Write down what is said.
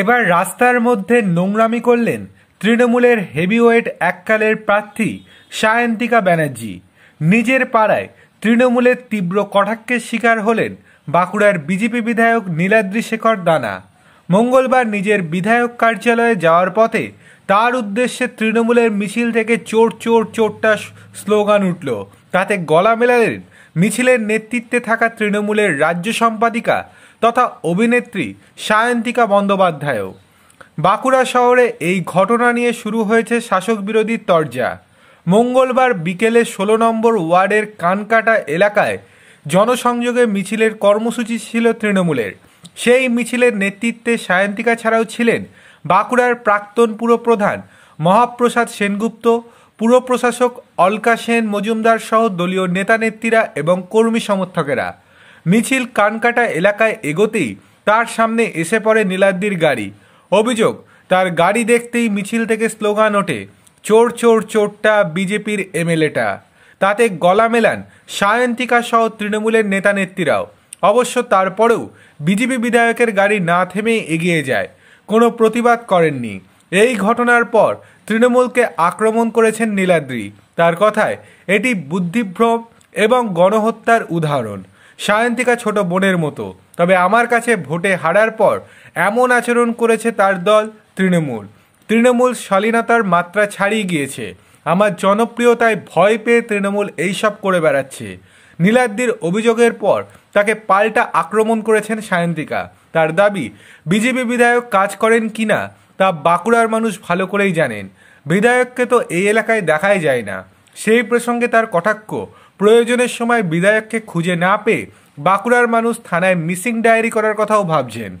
এবার রাস্তার মধ্যে নোংরামি করলেন তৃণমূলের হেভিওয়েট এককালের প্রার্থী সায়ন্তিকা ব্যানার্জি নিজের পাড়ায় তৃণমূলের তীব্র কটাক্ষের শিকার হলেন বাঁকুড়ার বিজেপি বিধায়ক নীলাদ্রি শেখর দানা মঙ্গলবার নিজের বিধায়ক কার্যালয়ে যাওয়ার পথে তার উদ্দেশ্যে তৃণমূলের মিছিল থেকে চোর চোর চোরটা স্লোগান উঠল তাতে গলা মেলালেন মিছিলের নেতৃত্বে থাকা তৃণমূলের রাজ্য সম্পাদিকা তথা অভিনেত্রী সায়ন্তিকা বন্দ্যোপাধ্যায়ও বাঁকুড়া শহরে এই ঘটনা নিয়ে শুরু হয়েছে শাসক বিরোধী তরজা মঙ্গলবার বিকেলে ষোলো নম্বর ওয়ার্ডের কানকাটা এলাকায় জনসংযোগে মিছিলের কর্মসূচি ছিল তৃণমূলের সেই মিছিলের নেতৃত্বে সায়ন্তিকা ছাড়াও ছিলেন বাঁকুড়ার প্রাক্তন পুরপ্রধান মহাপ্রসাদ সেনগুপ্ত পুরপ্রশাসক অলকা সেন মজুমদার সহ দলীয় নেতানেত্রীরা এবং কর্মী সমর্থকেরা মিছিল কানকাটা এলাকায় এগোতেই তার সামনে এসে পড়ে নীলাদ্রির গাড়ি অভিযোগ তার গাড়ি দেখতেই মিছিল থেকে স্লোগান ওঠে চোর চোর চোরটা বিজেপির এমএলএটা তাতে গলা মেলান সায়ন্তিকা সহ তৃণমূলের নেতা নেত্রীরাও অবশ্য তারপরেও বিজেপি বিধায়কের গাড়ি না থেমে এগিয়ে যায় কোনো প্রতিবাদ করেননি এই ঘটনার পর তৃণমূলকে আক্রমণ করেছেন নীলাদ্রি তার কথায় এটি বুদ্ধিভ্রম এবং গণহত্যার উদাহরণ সায়ন্তিকা ছোট বোনের মতো তবে আমার কাছে ভোটে হারার পর এমন আচরণ করেছে তার দল তৃণমূল তৃণমূল শালীনতার মাত্রা ছাড়িয়ে গিয়েছে আমার জনপ্রিয়তায় ভয় পেয়ে তৃণমূল এইসব করে বেড়াচ্ছে নীলাদ্রির অভিযোগের পর তাকে পাল্টা আক্রমণ করেছেন সায়ন্তিকা তার দাবি বিজেপি বিধায়ক কাজ করেন কি না তা বাঁকুড়ার মানুষ ভালো করেই জানেন বিধায়ককে তো এই এলাকায় দেখাই যায় না সেই প্রসঙ্গে তার কটাক্ষ প্রয়োজনের সময় বিধায়ককে খুঁজে না পেয়ে বাঁকুড়ার মানুষ থানায় মিসিং ডায়েরি করার কথাও ভাবছেন